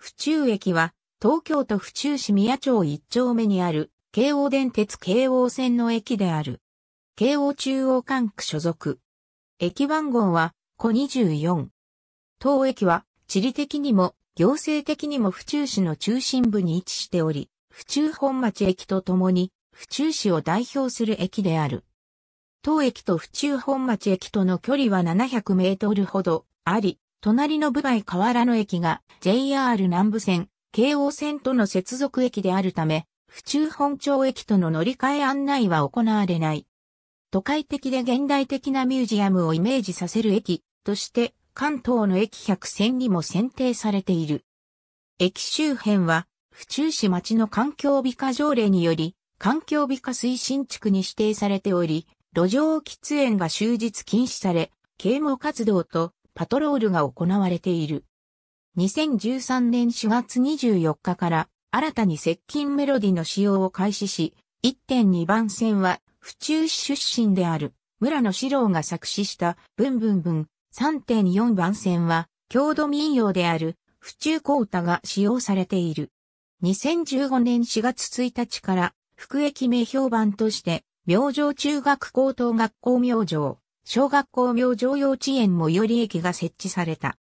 府中駅は、東京都府中市宮町一丁目にある、京王電鉄京王線の駅である。京王中央管区所属。駅番号は、小24。当駅は、地理的にも、行政的にも府中市の中心部に位置しており、府中本町駅とともに、府中市を代表する駅である。当駅と府中本町駅との距離は700メートルほどあり、隣の部外河原の駅が JR 南部線、京王線との接続駅であるため、府中本町駅との乗り換え案内は行われない。都会的で現代的なミュージアムをイメージさせる駅として関東の駅100選にも選定されている。駅周辺は府中市町の環境美化条例により環境美化推進地区に指定されており、路上喫煙が終日禁止され、啓蒙活動とパトロールが行われている。2013年4月24日から新たに接近メロディの使用を開始し、1.2番線は府中市出身である村野史郎が作詞したブンブンブン3.4番線は郷土民謡である府中小歌が使用されている。2015年4月1日から、福駅名評判として、明星中学高等学校明星、小学校名城幼稚園最寄り駅が設置された。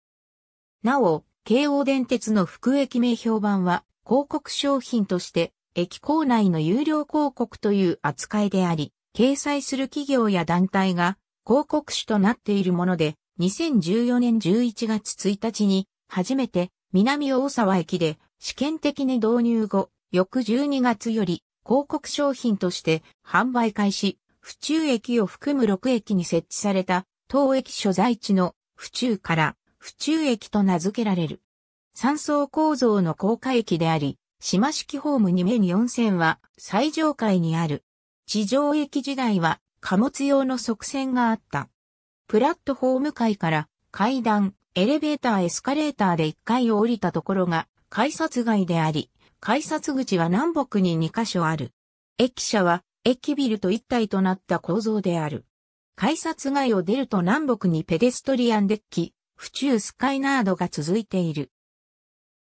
なお、京王電鉄の福駅名評版は広告商品として駅構内の有料広告という扱いであり、掲載する企業や団体が広告主となっているもので、2014年11月1日に初めて南大沢駅で試験的に導入後、翌12月より広告商品として販売開始、府中駅を含む6駅に設置された、当駅所在地の府中から府中駅と名付けられる。三層構造の高架駅であり、島式ホーム2面4線は最上階にある。地上駅時代は貨物用の側線があった。プラットホーム階から階段、エレベーター、エスカレーターで1階を降りたところが改札街であり、改札口は南北に2カ所ある。駅舎は駅ビルと一体となった構造である。改札街を出ると南北にペデストリアンデッキ、府中スカイナードが続いている。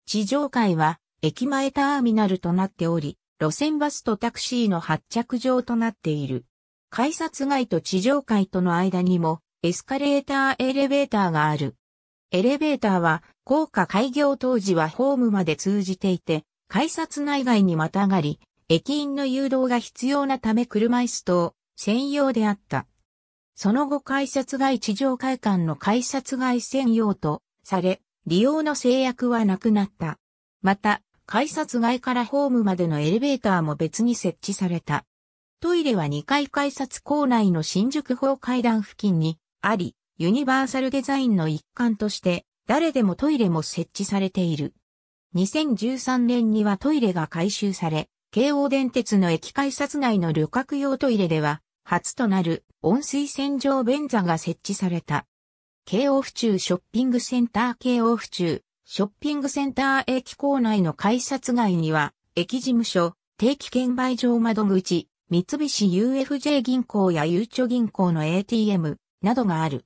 地上階は駅前ターミナルとなっており、路線バスとタクシーの発着場となっている。改札街と地上階との間にもエスカレーターエレベーターがある。エレベーターは高架開業当時はホームまで通じていて、改札内外にまたがり、駅員の誘導が必要なため車椅子等専用であった。その後改札外地上会館の改札外専用とされ、利用の制約はなくなった。また、改札外からホームまでのエレベーターも別に設置された。トイレは2階改札構内の新宿方階段付近にあり、ユニバーサルデザインの一環として誰でもトイレも設置されている。2013年にはトイレが改修され、京王電鉄の駅改札内の旅客用トイレでは、初となる温水洗浄便座が設置された。京王府中ショッピングセンター京王府中ショッピングセンター駅構内の改札外には、駅事務所、定期券売場窓口、三菱 UFJ 銀行やゆうちょ銀行の ATM などがある。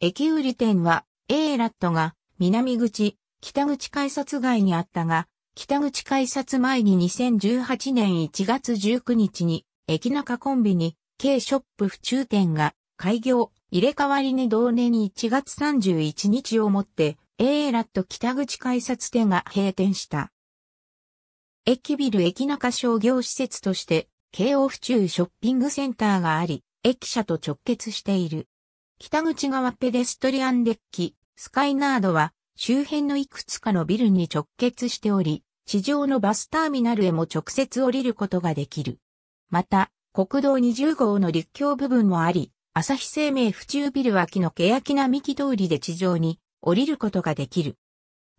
駅売り店は A ラットが南口、北口改札外にあったが、北口改札前に2018年1月19日に、駅中コンビニ、K ショップ府中店が開業、入れ替わりに同年1月31日をもって、A ラット北口改札店が閉店した。駅ビル駅中商業施設として、京王府中ショッピングセンターがあり、駅舎と直結している。北口側ペデストリアンデッキ、スカイナードは、周辺のいくつかのビルに直結しており、地上のバスターミナルへも直接降りることができる。また、国道20号の立教部分もあり、朝日生命府中ビル脇の欅並木通りで地上に降りることができる。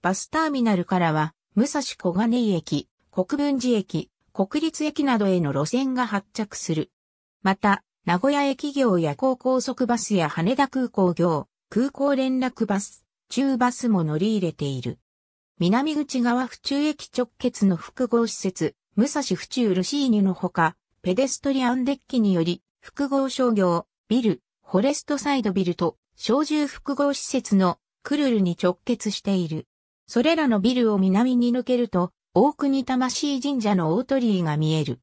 バスターミナルからは、武蔵小金井駅、国分寺駅、国立駅などへの路線が発着する。また、名古屋駅業や高高速バスや羽田空港業、空港連絡バス、中バスも乗り入れている。南口側府中駅直結の複合施設、武蔵府中ルシーニュのほか、ペデストリアンデッキにより、複合商業、ビル、フォレストサイドビルと、小獣複合施設のクルルに直結している。それらのビルを南に抜けると、大国魂神社の大鳥居が見える。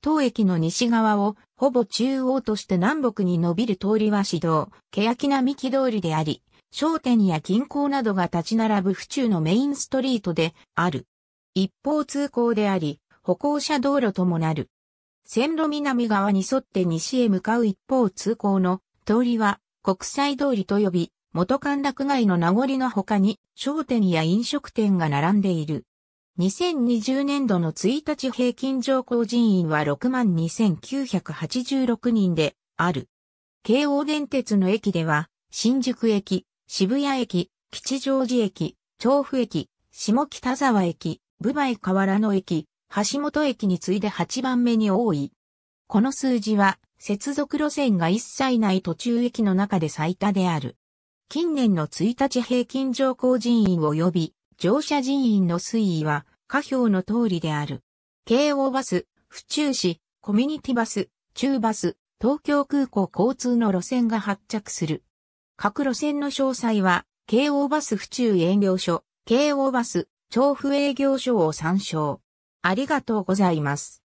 当駅の西側をほぼ中央として南北に伸びる通りは指導、欅並木通りであり、商店や銀行などが立ち並ぶ府中のメインストリートである。一方通行であり、歩行者道路ともなる。線路南側に沿って西へ向かう一方通行の通りは国際通りと呼び、元歓楽街の名残の他に商店や飲食店が並んでいる。2020年度の1日平均乗降人員は62,986人である。京王電鉄の駅では新宿駅、渋谷駅、吉祥寺駅、調布駅、下北沢駅、部梅河原の駅、橋本駅に次いで8番目に多い。この数字は、接続路線が一切ない途中駅の中で最多である。近年の1日平均乗降人員及び乗車人員の推移は下表の通りである。京王バス、府中市、コミュニティバス、中バス、東京空港交通の路線が発着する。各路線の詳細は、京王バス府中営業所、京王バス、調布営業所を参照。ありがとうございます。